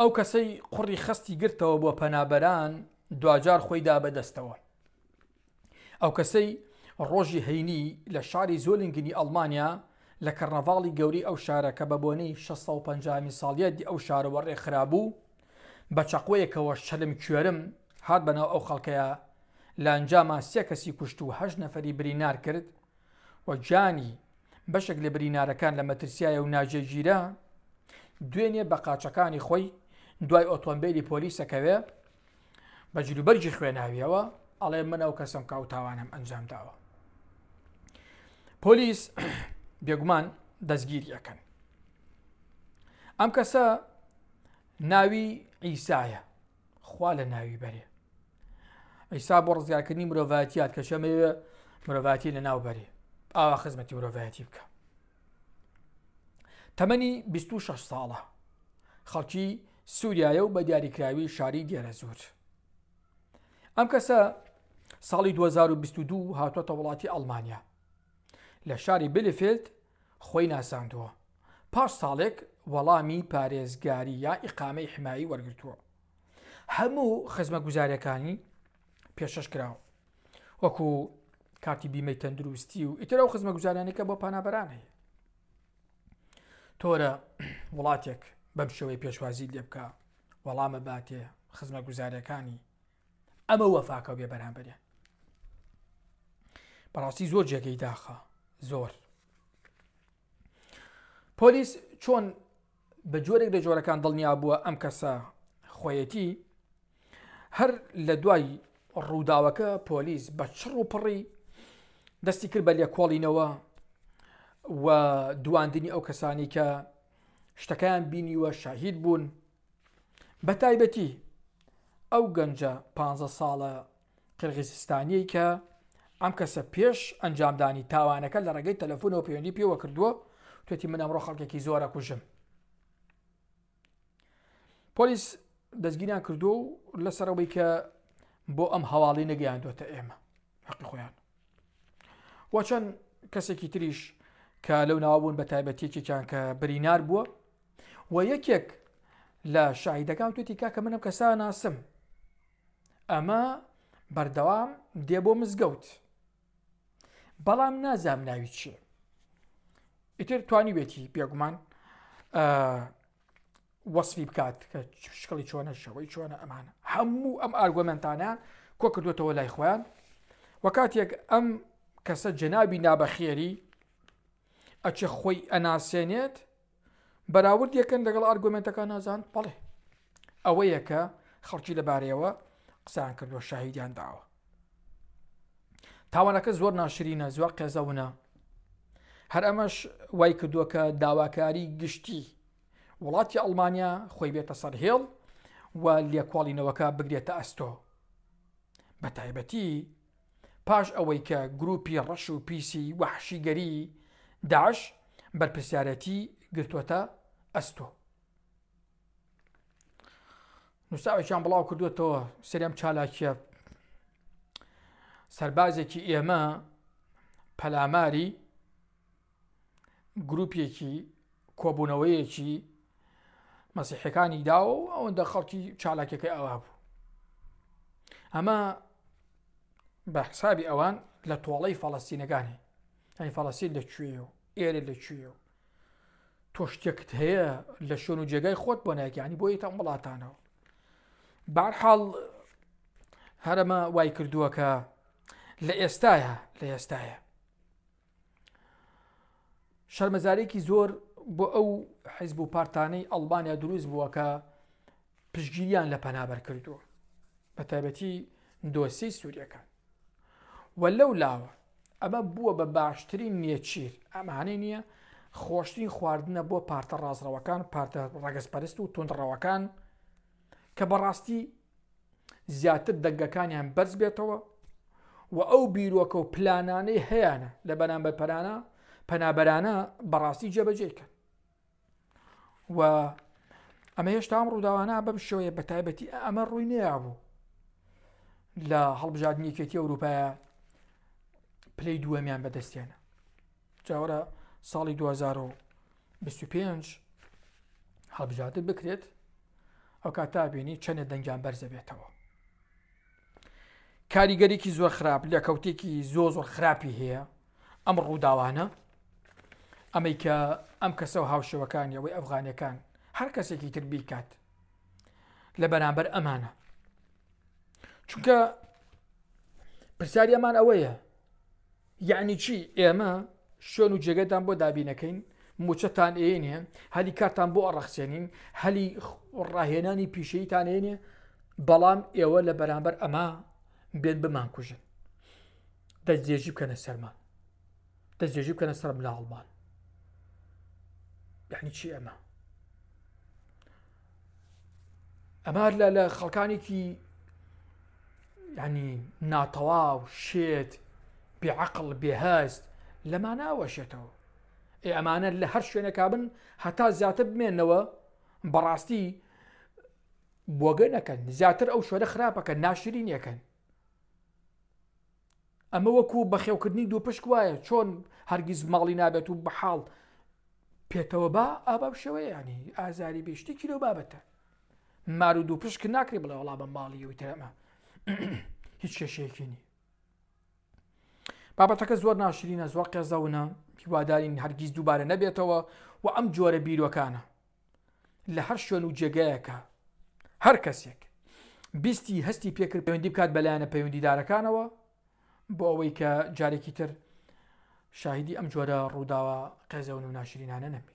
ئەو کەسەی قوڕی خستی گرتەوە بۆ پەنابەران دوجار خۆیدا بەدەستەوە ئەو کەسەی ڕۆژی هەینی لە شاری زۆلنگنی ئەڵمانیا لە کەرنەڤاڵی گەوری ئەو شارەکە بە بۆنەی 650 ساڵیەتی ئەو شارەوە ڕێکخرابوو بە چقۆیەکەوە شەلم کوێرم هات بەناو ئەو خەڵکەیە لانجاما سێ کەسی کوشت و هەش نەفەری برینار کرد و جانی بەشێک لە برینارەکان لە مەترسیایە و ناجێگیرە دوێنێ بە قاچەکانی خۆی دوای ئۆتۆمبیلی پۆلیسەکەوێ بە جلوبەرجی خوێناویەوە ئەڵێ منە و کەسم کاو تاوانم ئەنجام داوە پۆلیس بێگومان دەستگیریەکەن ئەم کەسە ناوی ئیسایە خوا لە ناوی بەرێ ئیسا بۆ ڕزیارکردنی مرۆڤەتیات کە شەمەوێ مرۆڤەتی لە ناو بەرێ ئاوا خزمەتی مرۆڤەتی بکە تەمەنی 26 ساڵە خەڵکی سووریایە و بە دیاریکراوی شاری دیێرەزور. ئەم کەسە ساڵی 2022 هاتوۆتە وڵاتی ئەلمانیا. لە شاری بلفلد خۆی ناساندووە. پاش ساڵێک وەڵامی پارێزگاری یا ئیقامەی حمایی وەرگتووە. هەموو خزمە گوزاریەکانی پێشەش کراوە. وەکو کاتی بیمەی تەندروستی و ئیترە و خزمە گوزارانەکە بۆ پانابەران هەیە. تۆرە وڵاتێک بەم شێوەی پێشوازی لێ بکە وەڵامە باتێ خزمە گوزارەکانی ئەمە وەفاکە بێ بەرامبەرێ بەڕاستی زۆر جێگەی داخە زۆر پۆلیس چۆن بە جۆرێک لە جۆرەکان دڵنیا بووە ئەم کەسە خۆیەتی هەر لە دوای ڕووداوەکە پۆلیس بە چڕ و پڕی دەستی کرد بە لێکۆڵینەوە و دواندنی ئەو کەسانی کە شتەکان بینیوە شاهید بوون بە تایبەتی ئەو گەنجە پ ساڵە قرغیزستانی کە ئەم کەسە پێش ئەنجامدانی تاوانەکە لە ڕێگەی تەلەفۆنەوە پەیوەندی پێوە کردووە توێتی من ئەمڕۆ خەڵکێکی زۆرە کوژم پۆلیس دەستگیریان کردو و لەسەرەوەی کە بۆ ئەم هەواڵی نەگەیاندوتە ئێمە حقی خۆیان وە چەند کەسێکی تریش کە لەو ناوبوون بە تایبەتێکیان کە برینار بووە و یەکێک لە شاهیدەکان توتی کاکە منم کەسا ناسم ئەمە بەردەوام دێ بۆ مزگەوت بەڵام نازام ناوی چیە ئیتر توانی بێتی پێگومان وەصفی بکات کە شکڵی چۆنە شەوەی چۆنە ئەمانە هەموو ئەم ئارگۆمنتانە کۆ کردوێتەوە لای خۆیان وە کاتێک ئەم کەسە جەنابی نابەخێری ئەچە خۆی ئەناسێنێت بەراورد یەکەن لەگەڵ ئارگومنتەکان نازان پڵێ ئەوە یەکە خەڵکی لەبارەیەوە قسان کردوە شاهیدیان داوە تاوانەکە زۆر ناشرینە زۆر قێزەونە هەر ئەمەش وای کردووە کە داواکاری گشتی وڵاتی ئەڵمانیا خۆی بێتە سەرهێڵ و لێکۆڵینەوەکە بگرێتە ئەستۆ بە تایبەتی پاش ئەوەی کە گروپی ڕەش و پیسی وحشیگەری داش بەرپسیارەتی گرتووەتە ئەستۆ نووساوێکیان بڵاو کردوێتەوە سرم چالاکیە سربازێکی ئێمە پەلاماری گروپێکی کۆبوونەوەیەکی مەسیحەکانی داوە و ئەوەندە خەڵکی چالاکەکەی ئەوا بوو ئەمە بە حسابی ئەوان لە تۆڵەی فەڵەستینەکانی ئەنی فەڵەسیل لەکوێ و ئێرە لەکوێ و تۆ شتێکت هەیە لە شوێن و جێگای خۆت بۆ نایکیانی بۆ یتە وڵاتانەوە بارحاڵ هەرەمە وای کردووە کە لە ئێستاە لە ئێستاە شەرمەزارێکی زۆر بۆ ئەو حیزب و پارتانەی ئەلبانیا دروست بووە کە پشتگیریان لە پەنابەر کردووە بە تایبەتی دۆسی سووریەکان وە لەو لاوە ئەمە بووە بە باشترین نیەچیر ئەمانەی نییە خۆشتین خواردنە بۆ پارتە ڕازڕەوەکان پارتە ڕگەسپەرست و تونندڕەوەکان کە بەڕاستی زیاتر دەنگەکانیان بەرز بێتەوە و ئەو بیرۆکە و پلانانەی هەیەە لە بەنامبەر پەرانە پەنابەرانە بەڕاستی جێبەجێکن و ئەمە هێشتا ئەم ڕووداوانە بەم شێوەیە بە تایبەتی ئەمە ڕووی نەیابوو لە هەڵبژاردنیەکێتی ئەوروپایە پلەی دووەمیان بەدەستێنە جاوەرە ساڵی 2025 هەڵبژاتت بکرێت ئەو کات تابینی چەندە دەنگیان بەرزە بێتەوە. کاریگەرێکی زۆر خراپ لە کەوتێکی زۆ زۆر خراپی هەیە ئەم ڕووداوانە ئەمەی کە ئەم کەسە و هاوشەوەکان یەوەی ئەفغانەکان هەر کەسێکی تر بیکات لە بەرامبەر ئەمانە. چونکە پرسیاری ئەمان ئەوەیە یعنی چی ئێمە شوێن و جێگەتان بۆ دابینەکەین موچەتان ئێنێ هەلی کارتان بۆ ئەڕەخسێنین هەلی ڕاهێنانی پیشەیتان ئێنێ بەڵام ئێوە لە بەرامبەر ئەما بێن بمان کوژن دەستێژی بکەنە سەرمان دەستێژی بکەنە سەرم لە هەڵمان یعنی چی ئەمە ئەمە لە لە خەڵکانێکی ینی ناتەواو شێت بێعقل بێهست لەما ناوەشێتەوە ئێ ئەمانە لە هەر شوێنەکە بن هەتا زیاتر بمێنەوە بەڕاستی بۆگە نەکەن زیاتر ئەو شوێرە خراپەکە ناشرین یەکەن ئەمە وەکو بەخێوکردنی دوو پشک وایە چۆن هەرگیز ماڵی نابێت و بەحاڵ پێتەوە با ئاباب شەوەی ینی ئازاری بێشتی کیلۆ بابەتە مار و دوو پشک ناکری بڵێ وڵا بە ماڵی و تەمە هیچ کێشێکی نی بابەتەکە زۆر ناشرینە زۆر قێزەونە هیوادارین هەرگیز دووبارە نەبێتەوە و ئەم جۆرە بیرۆکانە لە هەر شوێن و جێگایەکە هەر کەسێک بیستی هەستی پێکرد پەیوەندی بکات بەلایەنە پەیوەندیدارەکانەوە بۆ ئەوەی کە جارێکی تر شاهدی ئەم جۆرە ڕووداوە قێزەون و ناشرینانە نەبێت